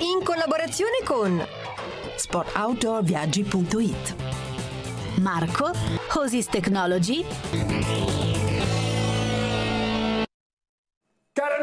in collaborazione con sportoutdoorviaggi.it Marco, Hosis Technology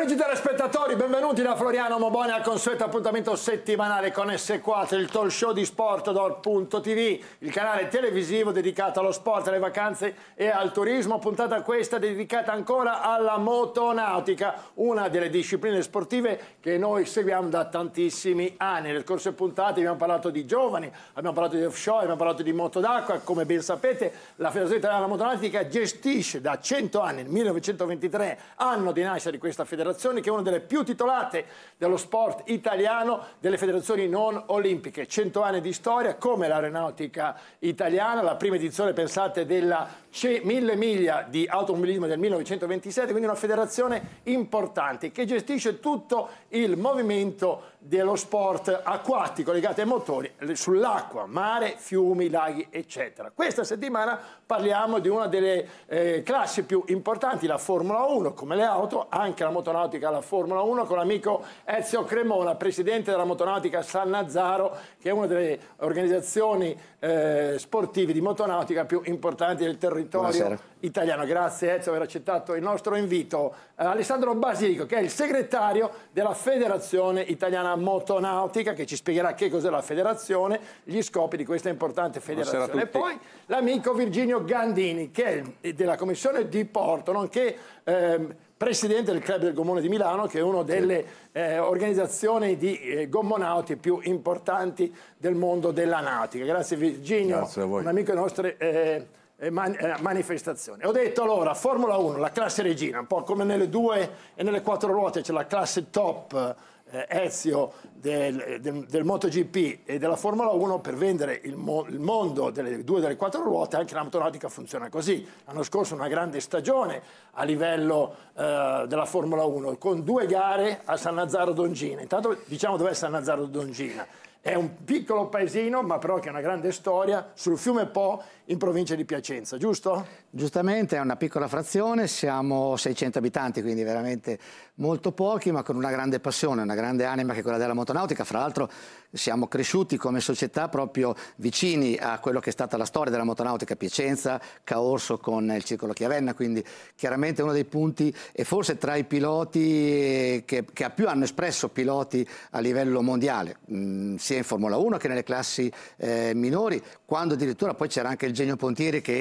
amici telespettatori, benvenuti da Floriano Mobone al consueto appuntamento settimanale con S4, il talk show di Sportodor.tv, il canale televisivo dedicato allo sport, alle vacanze e al turismo, puntata questa dedicata ancora alla motonautica, una delle discipline sportive che noi seguiamo da tantissimi anni. Nelle scorse puntate abbiamo parlato di giovani, abbiamo parlato di offshore, abbiamo parlato di moto d'acqua, come ben sapete la Federazione Italiana Motonautica gestisce da 100 anni, nel 1923, anno di nascita di questa federazione, federazione che è una delle più titolate dello sport italiano, delle federazioni non olimpiche. 100 anni di storia come l'aeronautica italiana, la prima edizione pensate della CE 1000 miglia di automobilismo del 1927, quindi una federazione importante che gestisce tutto il movimento dello sport acquatico legato ai motori sull'acqua, mare, fiumi, laghi, eccetera. Questa settimana parliamo di una delle eh, classi più importanti, la Formula 1, come le auto, anche la motonautica motonautica alla Formula 1 con l'amico Ezio Cremona, presidente della motonautica San Nazaro, che è una delle organizzazioni eh, sportive di motonautica più importanti del territorio Buonasera. italiano. Grazie Ezio per aver accettato il nostro invito. Eh, Alessandro Basilico, che è il segretario della Federazione Italiana Motonautica, che ci spiegherà che cos'è la federazione, gli scopi di questa importante federazione. E poi l'amico Virginio Gandini, che è della Commissione di Porto, nonché... Ehm, presidente del Club del Gommone di Milano, che è una delle eh, organizzazioni di eh, gommonauti più importanti del mondo della nautica. Grazie Virginio, Grazie un amico delle nostre eh, eh, man eh, manifestazioni. Ho detto allora, Formula 1, la classe regina, un po' come nelle due e nelle quattro ruote c'è la classe top eh, Ezio del, eh, del, del, MotoGP e della Formula 1 per vendere il, mo, il mondo delle due delle quattro ruote, anche la motonautica funziona così. L'anno scorso una grande stagione a livello eh, della Formula 1 con due gare a San Nazzaro d'Ongina. Intanto diciamo dov'è San Nazzaro d'Ongina è un piccolo paesino, ma però che ha una grande storia, sul fiume Po, in provincia di Piacenza, giusto? Giustamente, è una piccola frazione, siamo 600 abitanti, quindi veramente molto pochi, ma con una grande passione, una grande anima che è quella della motonautica. Fra l'altro siamo cresciuti come società proprio vicini a quello che è stata la storia della motonautica Piacenza, Caorso con il Circolo Chiavenna, quindi chiaramente uno dei punti e forse tra i piloti eh, che, che più hanno espresso piloti a livello mondiale. Mm, sia in Formula 1 che nelle classi eh, minori, quando addirittura poi c'era anche il genio Pontieri che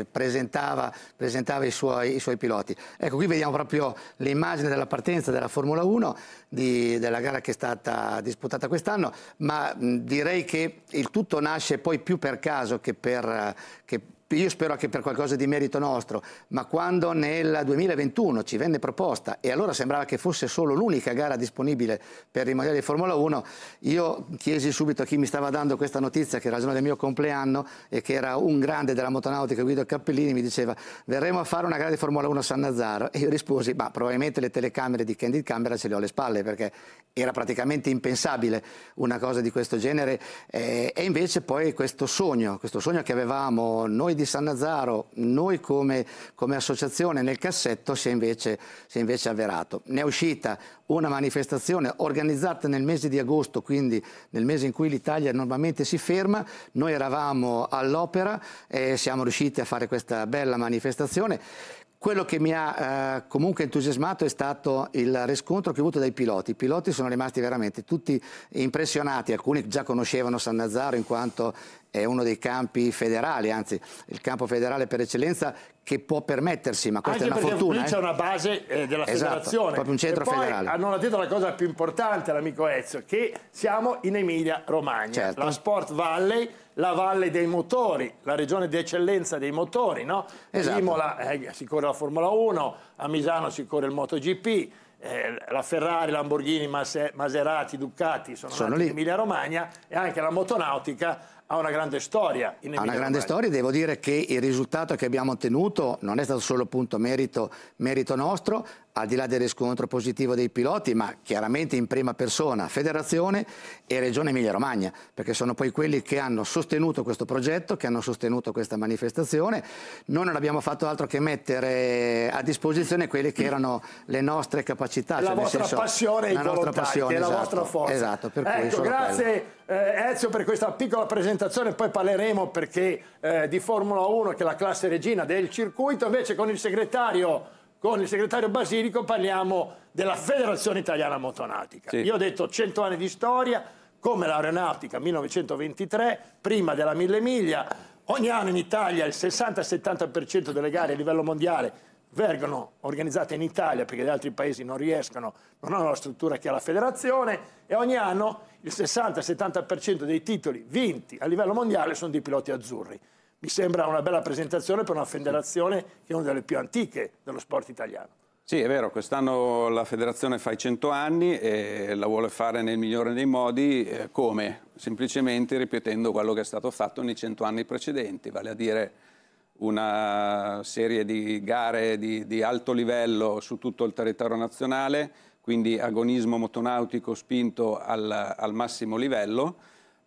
eh, presentava, presentava i, suoi, i, suoi, piloti. Ecco, qui vediamo proprio l'immagine della partenza della Formula 1, di, della gara che è stata disputata quest'anno, ma mh, direi che il tutto nasce poi più per caso che per... Che io spero anche per qualcosa di merito nostro, ma quando nel 2021 ci venne proposta e allora sembrava che fosse solo l'unica gara disponibile per il mondiale di Formula 1, io chiesi subito a chi mi stava dando questa notizia, che era il giorno del mio compleanno e che era un grande della motonautica, Guido Cappellini, mi diceva verremo a fare una gara di Formula 1 a San Nazaro e io risposi ma probabilmente le telecamere di Candid Camera ce le ho alle spalle perché era praticamente impensabile una cosa di questo genere eh, e invece poi questo sogno, questo sogno che avevamo noi di San Nazaro, noi come, come associazione nel cassetto si è, invece, si è, invece, avverato. Ne è uscita una manifestazione organizzata nel mese di agosto, quindi nel mese in cui l'Italia normalmente si ferma, noi eravamo all'opera e siamo riusciti a fare questa bella manifestazione. Quello che mi ha eh, comunque entusiasmato è stato il riscontro che ho avuto dai piloti. I piloti sono rimasti veramente tutti impressionati, alcuni già conoscevano San Nazaro in quanto è uno dei campi federali, anzi il campo federale per eccellenza che può permettersi, ma questa Anche è una fortuna. Qui eh. c'è una base eh, della esatto, federazione. proprio un centro e poi federale. Hanno la detto la cosa più importante, l'amico Ezio, che siamo in Emilia-Romagna, certo. la Sport Valley, la Valle dei Motori, la regione di eccellenza dei motori, no? Esatto. Imola eh, si corre la Formula 1, a Misano si corre il MotoGP, eh, la Ferrari, Lamborghini, Maserati, Ducati sono, sono in Emilia Romagna e anche la motonautica ha una grande storia. In ha una grande storia, devo dire che il risultato che abbiamo ottenuto non è stato solo appunto merito, merito nostro, al di là del riscontro positivo dei piloti, ma chiaramente in prima persona Federazione e Regione Emilia-Romagna, perché sono poi quelli che hanno sostenuto questo progetto, che hanno sostenuto questa manifestazione. Noi non abbiamo fatto altro che mettere a disposizione quelle che erano le nostre capacità, la cioè, vostra senso, passione la nostra passione, e esatto, la vostra forza. Esatto, per ecco, grazie eh, Ezio per questa piccola presentazione, poi parleremo perché eh, di Formula 1 che è la classe regina del circuito, invece con il segretario con il segretario Basilico parliamo della Federazione Italiana Motonautica. Sì. Io ho detto 100 anni di storia, come l'aeronautica 1923, prima della Mille Miglia, ogni anno in Italia il 60-70% delle gare a livello mondiale vengono organizzate in Italia perché gli altri paesi non riescono, non hanno la struttura che ha la federazione e ogni anno il 60-70% dei titoli vinti a livello mondiale sono di piloti azzurri mi sembra una bella presentazione per una federazione che è una delle più antiche dello sport italiano. Sì, è vero, quest'anno la federazione fa i 100 anni e la vuole fare nel migliore dei modi, eh, come? Semplicemente ripetendo quello che è stato fatto nei 100 anni precedenti, vale a dire una serie di gare di, di alto livello su tutto il territorio nazionale, quindi agonismo motonautico spinto al, al massimo livello,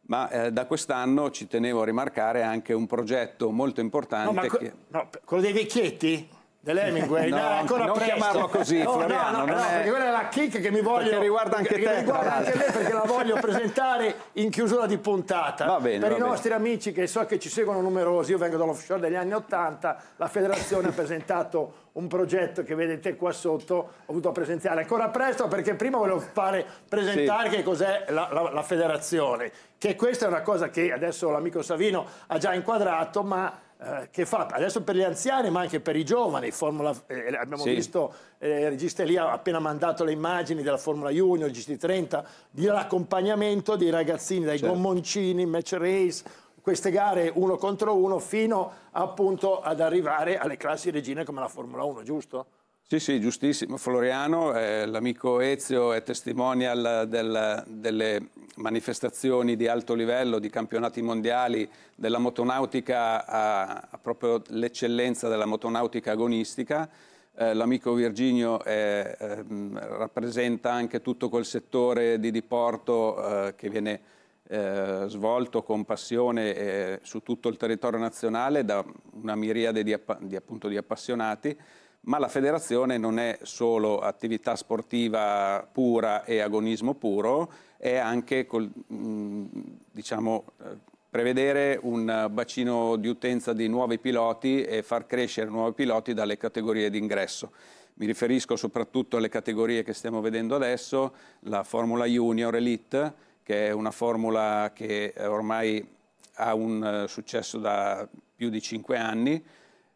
ma eh, da quest'anno ci tenevo a rimarcare anche un progetto molto importante. No, ma, che... no, quello dei vecchietti? dell'Hemingway, no, no, ancora non presto. chiamarlo così, no, Floriano. No, no, no è... perché quella è la kick che mi voglio. Che riguarda anche te. che Riguarda anche me perché la voglio presentare in chiusura di puntata. va Bene, per i nostri bene. amici che so che ci seguono numerosi, io vengo dall'offshore degli anni Ottanta, la federazione ha presentato un progetto che vedete qua sotto, ho avuto a presenziare ancora presto perché prima volevo fare presentare sì. che cos'è la, la, la federazione, che questa è una cosa che adesso l'amico Savino ha già inquadrato, ma eh, che fa adesso per gli anziani ma anche per i giovani. Formula, eh, abbiamo sì. visto eh, il regista lì ha appena mandato le immagini della Formula Junior, GT30, di l'accompagnamento dei ragazzini, dai certo. gommoncini, match race, queste gare uno contro uno fino appunto ad arrivare alle classi regine come la Formula 1, giusto? Sì, sì, giustissimo. Floriano, eh, l'amico Ezio è testimonial del, delle manifestazioni di alto livello, di campionati mondiali, della motonautica, a, a proprio l'eccellenza della motonautica agonistica. Eh, l'amico Virginio è, eh, ehm, rappresenta anche tutto quel settore di diporto eh, che viene eh, svolto con passione eh, su tutto il territorio nazionale da una miriade di, app di, appunto, di appassionati ma la federazione non è solo attività sportiva pura e agonismo puro, è anche col, diciamo, eh, prevedere un bacino di utenza di nuovi piloti e far crescere nuovi piloti dalle categorie d'ingresso. Mi riferisco soprattutto alle categorie che stiamo vedendo adesso, la Formula Junior Elite, che è una formula che ormai ha un eh, successo da più di cinque anni,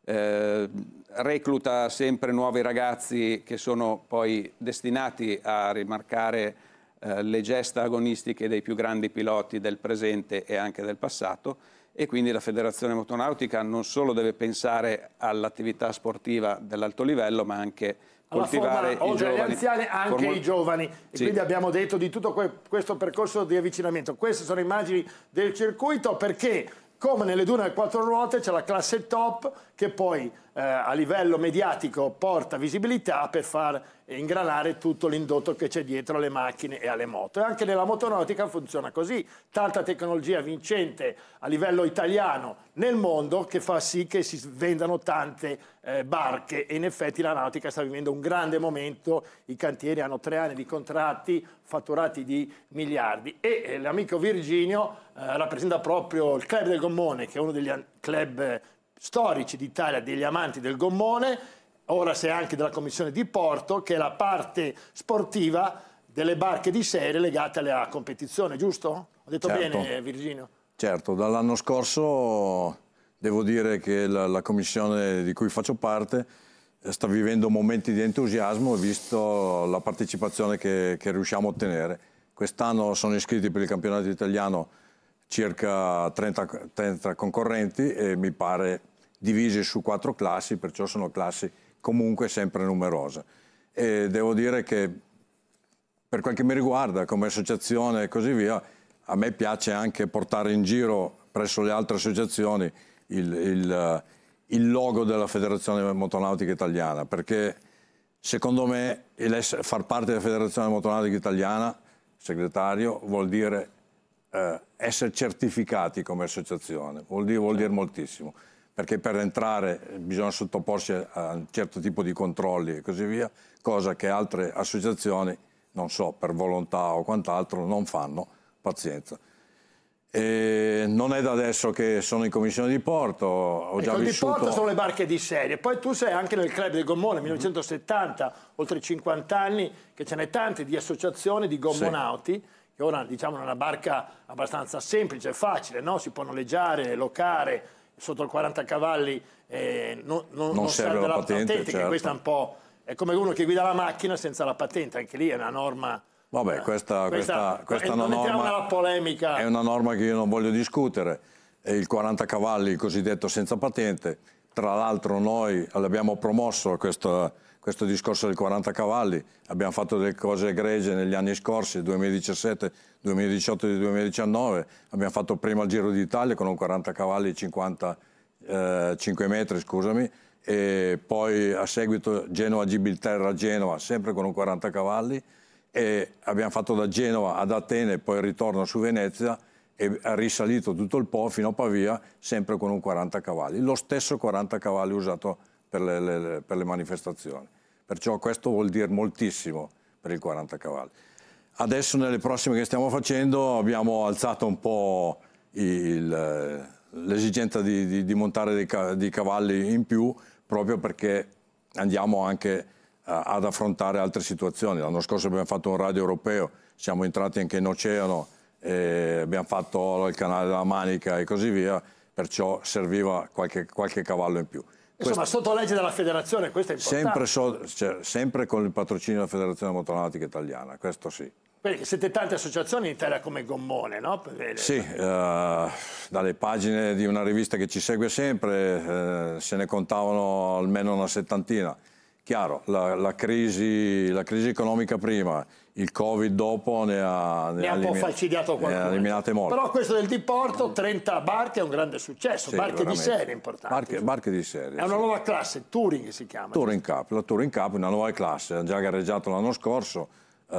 eh, recluta sempre nuovi ragazzi che sono poi destinati a rimarcare eh, le gesta agonistiche dei più grandi piloti del presente e anche del passato e quindi la Federazione Motonautica non solo deve pensare all'attività sportiva dell'alto livello ma anche coltivare forma, i giovani. Gli anziani, anche Formo... i giovani. E sì. quindi abbiamo detto di tutto que questo percorso di avvicinamento. Queste sono immagini del circuito perché come nelle dune a quattro ruote c'è la classe top che poi eh, a livello mediatico porta visibilità per far e ingranare tutto l'indotto che c'è dietro alle macchine e alle moto. E anche nella motonautica funziona così, tanta tecnologia vincente a livello italiano nel mondo che fa sì che si vendano tante eh, barche e in effetti la nautica sta vivendo un grande momento, i cantieri hanno tre anni di contratti fatturati di miliardi e eh, l'amico Virginio eh, rappresenta proprio il club del gommone che è uno degli club storici d'Italia degli amanti del gommone ora sei anche della commissione di porto, che è la parte sportiva delle barche di serie legate alla competizione, giusto? Ho detto certo. bene Virginio? Certo, dall'anno scorso devo dire che la, la commissione di cui faccio parte eh, sta vivendo momenti di entusiasmo visto la partecipazione che, che riusciamo a ottenere. Quest'anno sono iscritti per il campionato italiano circa 30, 30 concorrenti e mi pare divisi su quattro classi, perciò sono classi comunque sempre numerosa. E devo dire che per quel che mi riguarda, come associazione e così via, a me piace anche portare in giro presso le altre associazioni il, il, eh, il logo della Federazione Motonautica Italiana, perché secondo me far parte della Federazione Motonautica Italiana, segretario, vuol dire eh, essere certificati come associazione, vuol dire, vuol dire moltissimo perché per entrare bisogna sottoporsi a un certo tipo di controlli e così via, cosa che altre associazioni, non so, per volontà o quant'altro, non fanno, pazienza. E non è da adesso che sono in commissione di porto, ho già vissuto... di porto sono le barche di serie, poi tu sei anche nel club del gommone, 1970, oltre 50 anni, che ce n'è tante di associazioni di gommonauti, sì che ora diciamo è una barca abbastanza semplice, facile, no? si può noleggiare, locare, sotto il 40 cavalli eh, non, non, non, serve, la, patente, patente certo. che questa è certo. un po'... È come uno che guida la macchina senza la patente, anche lì è una norma... Vabbè, eh, questa, questa, questa, è, una norma, polemica. è una norma che io non voglio discutere. E il 40 cavalli, il cosiddetto senza patente, tra l'altro noi l'abbiamo promosso questa, questo discorso del 40 cavalli, abbiamo fatto delle cose egregie negli anni scorsi, 2017, 2018 e 2019, abbiamo fatto prima il Giro d'Italia con un 40 cavalli e 50, eh, 5 metri, scusami, e poi a seguito Genova-Gibilterra-Genova, sempre con un 40 cavalli, e abbiamo fatto da Genova ad Atene, poi ritorno su Venezia, e ha risalito tutto il Po fino a Pavia, sempre con un 40 cavalli, lo stesso 40 cavalli usato per le, le, per le manifestazioni. Perciò questo vuol dire moltissimo per il 40 cavalli. Adesso nelle prossime che stiamo facendo abbiamo alzato un po' l'esigenza di, di, di, montare dei, dei, cavalli in più proprio perché andiamo anche a, ad affrontare altre situazioni. L'anno scorso abbiamo fatto un radio europeo, siamo entrati anche in oceano, e abbiamo fatto il canale della Manica e così via, perciò serviva qualche, qualche cavallo in più. Insomma, sotto legge della federazione, questo è importante. Sempre, so, cioè, sempre con il patrocinio della Federazione Motonautica Italiana, questo sì. Perché siete tante associazioni in Italia come Gommone, no? Perché... Sì, eh, dalle pagine di una rivista che ci segue sempre eh, se ne contavano almeno una settantina. Chiaro, la, la, crisi, la, crisi, economica prima, il Covid dopo ne ha, ne ne ha, elimina- falcidiato qualcuno. Ne Però questo del diporto, 30 barche è un grande successo, sì, barche veramente. di serie importanti. Barche, barche di serie. È sì. una nuova classe, Touring si chiama. Touring Cup, la Touring Cup è una nuova classe, ha già gareggiato l'anno scorso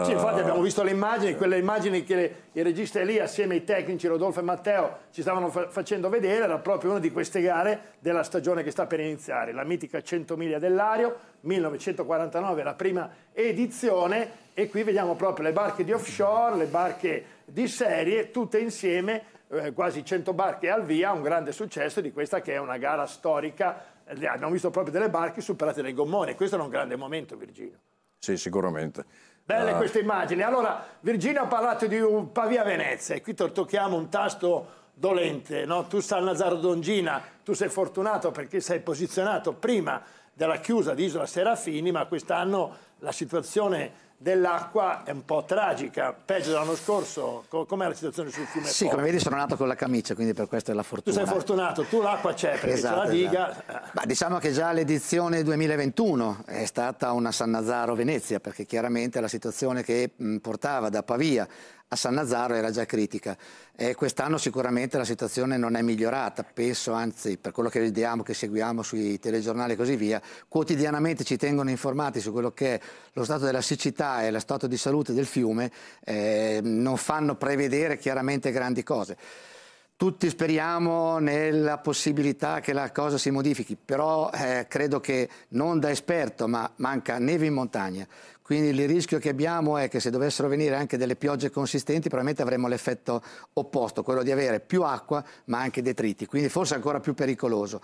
sì, eh, infatti abbiamo visto le immagini, quelle immagini che il regista lì assieme ai tecnici Rodolfo e Matteo ci stavano fa facendo vedere, era proprio una di queste gare della stagione che sta per iniziare, la mitica 100 miglia dell'Ario, 1949 la prima edizione e qui vediamo proprio le barche di offshore, le barche di serie, tutte insieme, eh, quasi 100 barche al via, un grande successo di questa che è una gara storica, eh, abbiamo visto proprio delle barche superate dai gommoni, questo era un grande momento Virgilio. Sì, sicuramente. Belle ah. queste immagini. Allora, Virginia ha parlato di Pavia-Venezia e qui tocchiamo un tasto dolente. No? Tu San Nazaro Dongina, tu sei fortunato perché sei posizionato prima della chiusa di Isola Serafini, ma quest'anno la situazione dell'acqua è un po' tragica, peggio dell'anno scorso. Com'è la situazione sul fiume? Sì, come vedi sono nato con la camicia, quindi per questo è la fortuna. Tu sei fortunato, tu l'acqua c'è perché esatto, c'è la esatto, diga. Esatto. Ma diciamo che già l'edizione 2021 è stata una San Nazaro Venezia, perché chiaramente la situazione che portava da Pavia a San Nazaro era già critica. E quest'anno sicuramente la situazione non è migliorata, penso anzi per quello che vediamo, che seguiamo sui telegiornali e così via, quotidianamente ci tengono informati su quello che è lo stato della siccità e lo stato di salute del fiume, eh, non fanno prevedere chiaramente grandi cose. Tutti speriamo nella possibilità che la cosa si modifichi, però eh, credo che non da esperto, ma manca neve in montagna quindi il rischio che abbiamo è che se dovessero venire anche delle piogge consistenti probabilmente avremmo l'effetto opposto, quello di avere più acqua ma anche detriti, quindi forse ancora più pericoloso.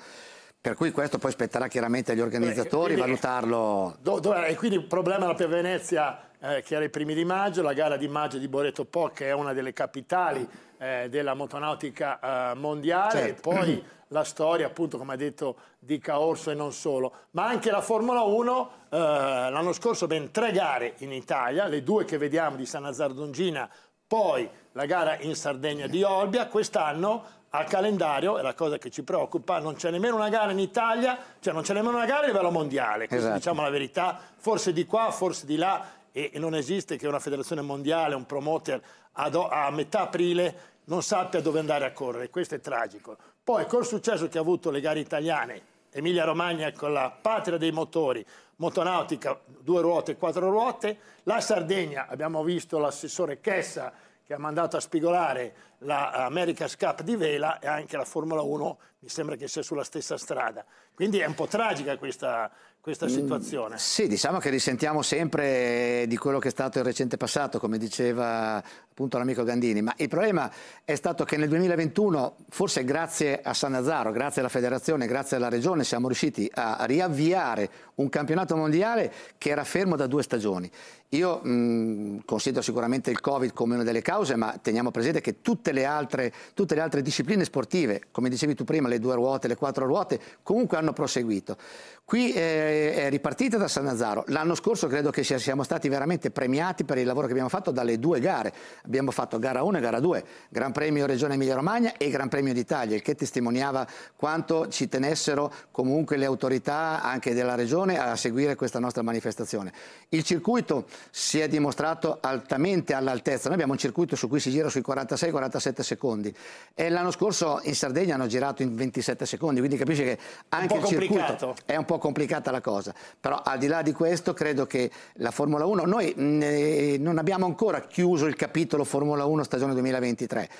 Per cui questo poi spetterà chiaramente agli organizzatori quindi, valutarlo. Do, do, e quindi il problema era per Venezia eh, che era i primi di maggio, la gara di maggio di Boreto Po che è una delle capitali eh, della motonautica eh, mondiale certo. e poi la storia, appunto, come ha detto di Caorso e non solo, ma anche la Formula 1. Eh, l'anno scorso ben tre gare in Italia, le due che vediamo di San Azzardongina, poi la gara in Sardegna di Olbia. Quest'anno al calendario, è la cosa che ci preoccupa, non c'è nemmeno una gara in Italia, cioè non c'è nemmeno una gara a livello mondiale, quindi esatto. diciamo la verità, forse di qua, forse di là, e, non esiste che una federazione mondiale, un promoter, a metà aprile non sappia dove andare a correre, questo è tragico. Poi col successo che ha avuto le gare italiane, Emilia Romagna con la patria dei motori, motonautica, due ruote quattro ruote, la Sardegna, abbiamo visto l'assessore Chessa che ha mandato a spigolare la America's Cup di vela e anche la Formula 1 mi sembra che sia sulla stessa strada. Quindi è un po' tragica questa, questa mm, situazione. Mm, sì, diciamo che risentiamo sempre di quello che è stato il recente passato, come diceva appunto l'amico Gandini, ma il problema è stato che nel 2021, forse grazie a San Nazaro, grazie alla federazione, grazie alla regione, siamo riusciti a riavviare un campionato mondiale che era fermo da due stagioni. Io mh, mm, considero sicuramente il Covid come una delle cause, ma teniamo presente che tutte tutte le, altre, tutte le altre discipline sportive, come dicevi tu prima, le due ruote, le quattro ruote, comunque hanno proseguito. Qui eh, è ripartita da San Nazaro. L'anno scorso credo che siamo stati veramente premiati per il lavoro che abbiamo fatto dalle due gare. Abbiamo fatto gara 1 e gara 2, Gran Premio Regione Emilia-Romagna e Gran Premio d'Italia, il che testimoniava quanto ci tenessero comunque le autorità anche della Regione a seguire questa nostra manifestazione. Il circuito si è dimostrato altamente all'altezza. Noi abbiamo un circuito su cui si gira sui 46-47 47 secondi. E l'anno scorso in Sardegna hanno girato in 27 secondi, quindi capisci che anche il circuito è un po' complicata la cosa. Però al di là di questo credo che la Formula 1, noi mh, eh, non abbiamo ancora chiuso il capitolo Formula 1 stagione 2023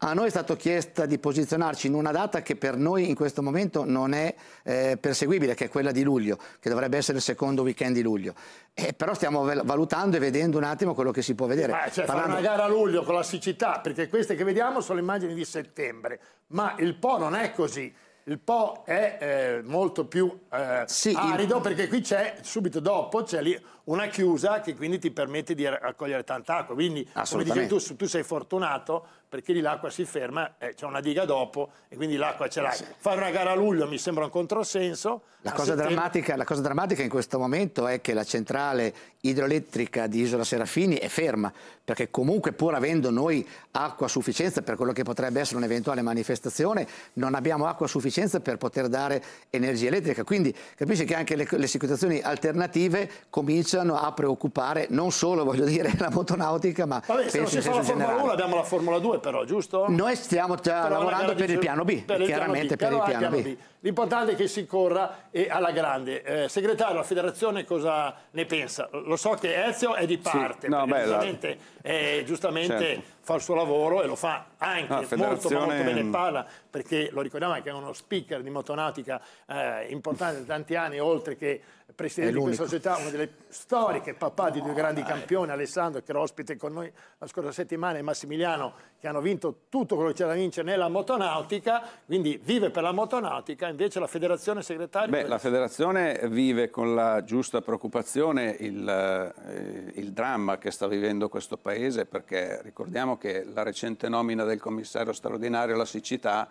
a noi è stato chiesto di posizionarci in una data che per noi in questo momento non è eh, perseguibile, che è quella di luglio, che dovrebbe essere il secondo weekend di luglio. Eh, però stiamo valutando e vedendo un attimo quello che si può vedere. Ma cioè, Parlando... fare una gara a luglio con la siccità, perché queste che vediamo sono immagini di settembre, ma il Po non è così. Il Po è eh, molto più eh, sì, arido il... perché qui c'è, subito dopo, c'è lì una chiusa che quindi ti permette di raccogliere tanta acqua. Quindi, come dici tu, tu sei fortunato perché lì l'acqua si ferma, eh, c'è una diga dopo e quindi l'acqua ce l'hai. Sì. Fare una gara a luglio mi sembra un controsenso. La cosa, drammatica, la cosa, drammatica, in questo momento è che la centrale idroelettrica di Isola Serafini è ferma, perché comunque pur avendo noi acqua a sufficienza per quello che potrebbe essere un'eventuale manifestazione, non abbiamo acqua a sufficienza per poter dare energia elettrica. Quindi capisci che anche le, le situazioni alternative cominciano cominciano a preoccupare non solo voglio dire, la motonautica, ma Vabbè, se non si fa la Formula 1 abbiamo la Formula 2 però, giusto? Noi stiamo già lavorando per il piano B, chiaramente per il piano B. L'importante è che si corra e alla grande. Eh, segretario, la federazione cosa ne pensa? Lo so che Ezio è di parte, sì. no, beh, giustamente, la... eh, giustamente certo. fa il suo lavoro e lo fa anche no, federazione... molto, molto bene in palla, perché lo ricordiamo anche è uno speaker di motonautica eh, importante da tanti anni, oltre che presidente di questa società, una delle storiche, papà di due grandi campioni, Alessandro che era ospite con noi la scorsa settimana e Massimiliano che hanno vinto tutto quello che c'era da vincere nella motonautica, quindi vive per la motonautica invece la federazione segretaria? Beh, la federazione vive con la giusta preoccupazione il, eh, il dramma che sta vivendo questo paese perché ricordiamo che la recente nomina del commissario straordinario alla siccità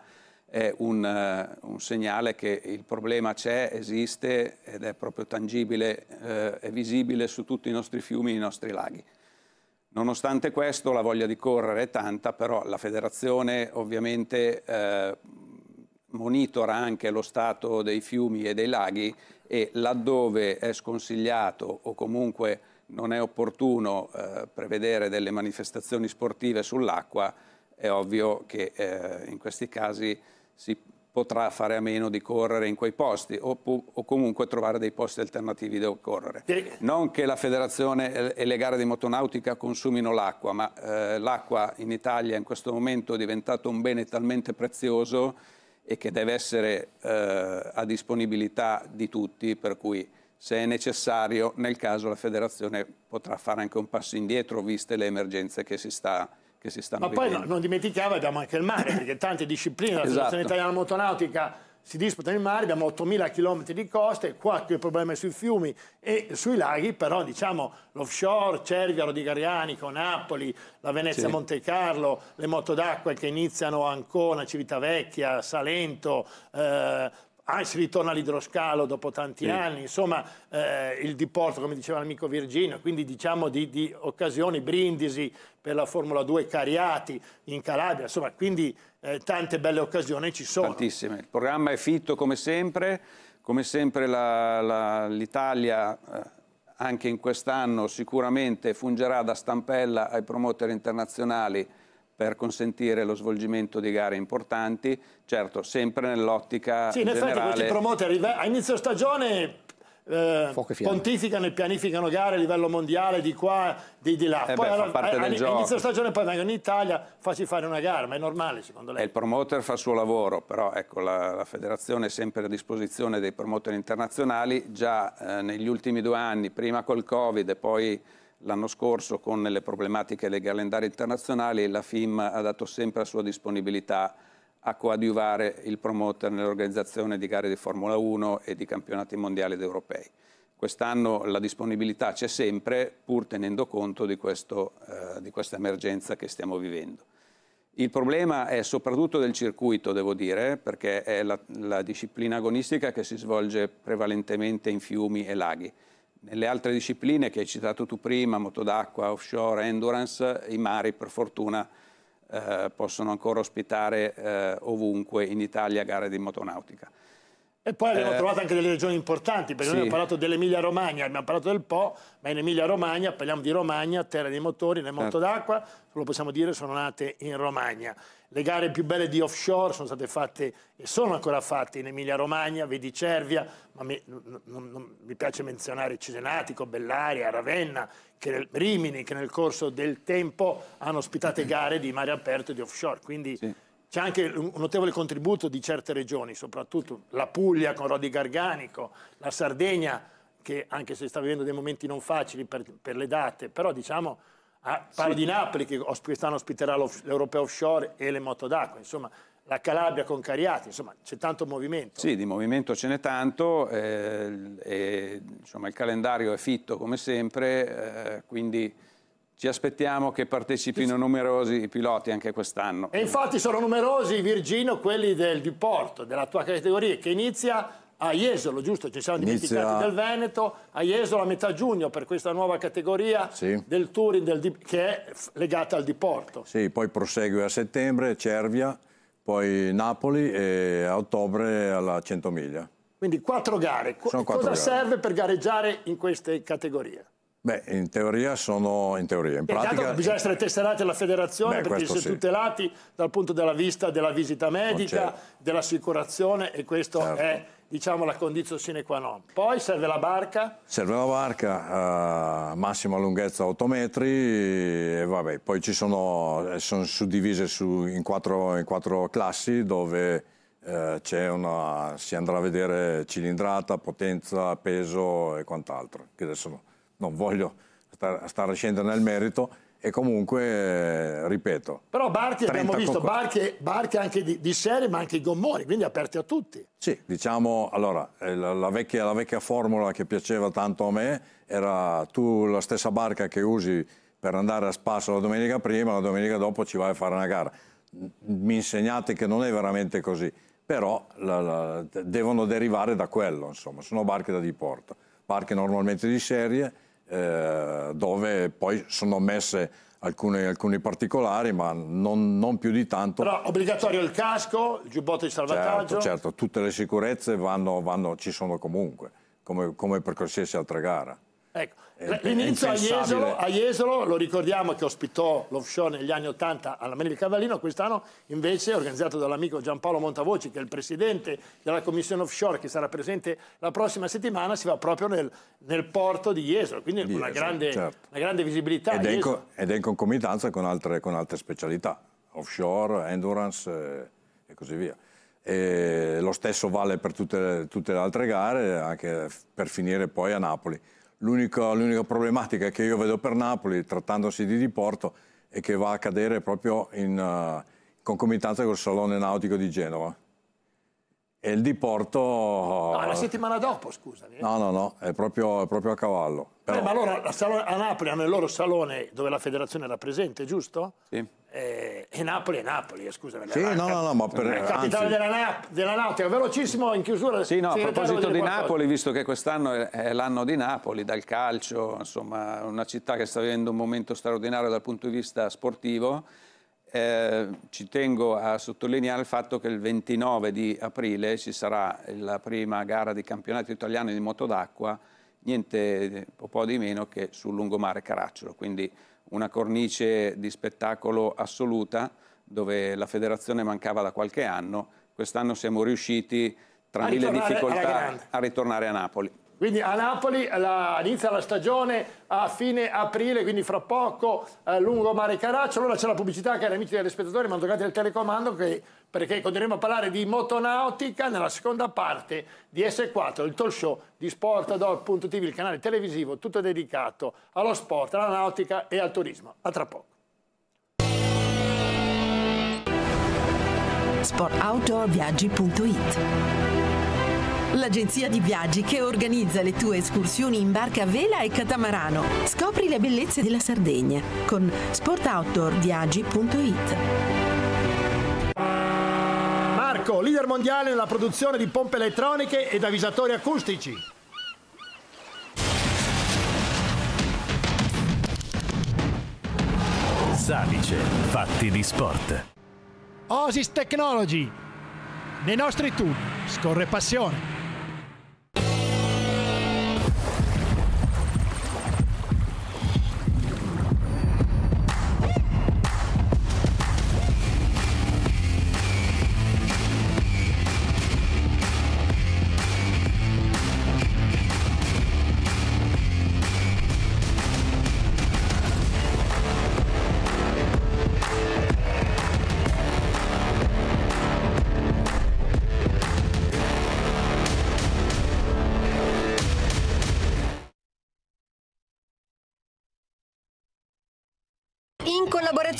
è un, uh, un, segnale che il problema c'è, esiste ed è proprio tangibile eh, e eh, visibile su tutti i nostri fiumi e i nostri laghi. Nonostante questo la voglia di correre è tanta, però la federazione ovviamente eh, monitora anche lo stato dei fiumi e dei laghi e laddove è sconsigliato o comunque non è opportuno eh, prevedere delle manifestazioni sportive sull'acqua, è ovvio che eh, in questi casi si potrà fare a meno di correre in quei posti o, o, comunque trovare dei posti alternativi dove correre. Non che la federazione e le gare di motonautica consumino l'acqua, ma eh, l'acqua in Italia in questo momento è diventato un bene talmente prezioso e che deve essere eh, a disponibilità di tutti, per cui se è necessario nel caso la federazione potrà fare anche un passo indietro viste le emergenze che si sta che si stanno Ma vivendo. poi no, non dimentichiamo abbiamo anche il mare, perché tante discipline, la esatto. Federazione Italiana Motonautica si disputa il mare, abbiamo 8.000 km di coste, qua il problema è sui fiumi e sui laghi, però diciamo l'offshore, Cervia, Rodigarrianico, Napoli, la Venezia sì. Monte Carlo, le moto d'acqua che iniziano a Ancona, Civitavecchia, Salento, eh, Hans ah, ritorna all'idroscalo dopo tanti sì. anni, insomma eh, il diporto, come diceva l'amico Virginio, quindi diciamo di, di, occasioni, brindisi per la Formula 2 Cariati in Calabria, insomma quindi eh, tante belle occasioni ci sono. Tantissime, il programma è fitto come sempre, come sempre l'Italia eh, anche in quest'anno sicuramente fungerà da stampella ai promoter internazionali per consentire lo svolgimento di gare importanti, certo sempre nell'ottica sì, in generale... effetti questi promoter a inizio stagione eh, pontificano e pianificano gare a livello mondiale di qua, di, di là. Eh poi beh, alla, a, inizio stagione poi vengono in Italia, facci fare una gara, ma è normale secondo lei? E il promoter fa il suo lavoro, però ecco, la, la, federazione è sempre a disposizione dei promoter internazionali, già eh, negli ultimi due anni, prima col Covid e poi L'anno scorso con le problematiche dei calendari internazionali la FIM ha dato sempre la sua disponibilità a coadiuvare il promoter nell'organizzazione di gare di Formula 1 e di campionati mondiali ed europei. Quest'anno la disponibilità c'è sempre pur tenendo conto di, questo, eh, di questa emergenza che stiamo vivendo. Il problema è soprattutto del circuito, devo dire, perché è la, la disciplina agonistica che si svolge prevalentemente in fiumi e laghi. Nelle altre discipline che hai citato tu prima, moto d'acqua, offshore, endurance, i mari per fortuna eh, possono ancora ospitare eh, ovunque in Italia gare di motonautica. E poi abbiamo eh, trovato anche delle regioni importanti, perché sì. noi abbiamo parlato dell'Emilia Romagna, abbiamo parlato del Po, ma in Emilia Romagna parliamo di Romagna, terra dei motori, nel certo. moto d'acqua, lo possiamo dire, sono nate in Romagna le gare più belle di offshore sono state fatte e sono ancora fatte in Emilia-Romagna, vedi Cervia, ma mi, non, non, mi piace menzionare Cesenatico, Bellaria, Ravenna, che nel, Rimini, che nel corso del tempo hanno ospitato gare di mare aperto e di offshore. Quindi sì. c'è anche un notevole contributo di certe regioni, soprattutto la Puglia con Rodi Garganico, la Sardegna, che anche se sta vivendo dei momenti non facili per, per le date, però diciamo Ah, parlo sì. di Napoli che quest'anno ospiterà l'Europeo Offshore e le moto d'acqua, insomma la Calabria con Cariati, insomma c'è tanto movimento. Sì, di movimento ce n'è tanto, eh, e, insomma, il calendario è fitto come sempre, eh, quindi ci aspettiamo che partecipino numerosi piloti anche quest'anno. E infatti sono numerosi, Virgino, quelli del Duporto, della tua categoria, che inizia a Jesolo, giusto? Ci siamo Inizia... dimenticati del Veneto, a Jesolo a metà giugno per questa nuova categoria sì. del Touring del, che è legata al diporto. Sì, poi prosegue a settembre Cervia, poi Napoli e a ottobre alla 100 miglia. Quindi quattro gare. Sono quattro Cosa gare. serve per gareggiare in queste categorie? Beh, in teoria sono in teoria. In eh, pratica, bisogna essere tesserati alla federazione beh, perché si è sì. tutelati dal punto della vista della visita oh, medica, certo. dell'assicurazione e questo certo. è diciamo la condizione sine qua non. Poi serve la barca? Serve la barca, eh, massima lunghezza 8 metri e vabbè, poi ci sono, eh, sono suddivise su, in, quattro, in, quattro, classi dove eh, una, si andrà a vedere cilindrata, potenza, peso e quant'altro, che adesso non voglio stare a scendere nel merito, e comunque, eh, ripeto. Però Barchi abbiamo visto, Barchi, Barchi anche di, di, serie ma anche i gommoni, quindi aperti a tutti. Sì, diciamo, allora, eh, la, la, vecchia, la vecchia formula che piaceva tanto a me era tu la stessa barca che usi per andare a spasso la domenica prima, la domenica dopo ci vai a fare una gara. Mi insegnate che non è veramente così, però la, la, devono derivare da quello, insomma, sono barche da diporto, barche normalmente di serie eh, dove poi sono messe alcune, alcuni particolari, ma non, non, più di tanto. Però obbligatorio il casco, il giubbotto di salvataggio? Certo, certo. tutte le sicurezze vanno, vanno, ci sono comunque, come, come per qualsiasi altra gara. Ecco, eh, l'inizio a Jesolo, a Jesolo, lo ricordiamo che ospitò l'offshore negli anni 80 all'Amelia di Cavallino, quest'anno invece è organizzato dall'amico Giampaolo Montavoci, che è il presidente della commissione offshore, che sarà presente la prossima settimana, si va proprio nel, nel porto di Jesolo, quindi di una, Jesolo, grande, certo. una, grande, visibilità. Ed è, in, ed è in concomitanza con altre, con altre, specialità, offshore, endurance eh, e così via. E lo stesso vale per tutte, tutte le altre gare, anche per finire poi a Napoli. L'unica, l'unica problematica che io vedo per Napoli, trattandosi di diporto, è che va a cadere proprio in uh, concomitanza col Salone Nautico di Genova. E il diporto... No, la eh, settimana dopo, scusami. Eh. No, no, no, è proprio, è proprio a cavallo. Però... Eh, ma loro a Napoli hanno il loro salone dove la federazione era presente, giusto? Sì. Eh, e Napoli è Napoli, eh, scusami. Sì, no, no, no, ma per... È capitale della, Na della Nautica, velocissimo in chiusura. Sì, no, a proposito di Napoli, visto che quest'anno è, è l'anno di Napoli, dal calcio, insomma, una città che sta vivendo un momento straordinario dal punto di vista sportivo eh, ci tengo a sottolineare il fatto che il 29 di aprile ci sarà la prima gara di campionato italiano di moto d'acqua, niente un po' di meno che sul lungomare Caracciolo, quindi una cornice di spettacolo assoluta dove la federazione mancava da qualche anno, quest'anno siamo riusciti tra mille difficoltà a ritornare a Napoli. Quindi a Napoli la, inizia la stagione a fine aprile, quindi fra poco eh, lungo Mare Caraccio. Allora c'è la pubblicità, cari amici degli spettatori, ma toccate il telecomando che, perché continueremo a parlare di motonautica nella seconda parte di S4, il talk show di Sportador.tv, il canale televisivo tutto dedicato allo sport, alla nautica e al turismo. A tra poco. sportoutdoorviaggi.it l'agenzia di viaggi che organizza le tue escursioni in barca a vela e catamarano. Scopri le bellezze della Sardegna con sportoutdoorviaggi.it leader mondiale nella produzione di pompe elettroniche ed avvisatori acustici. Salice, fatti di sport. Osis Technology. Nei nostri tubi scorre passione.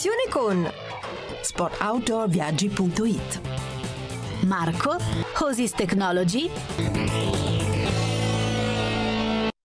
collaborazione con sportoutdoorviaggi.it Marco, Hosis Technology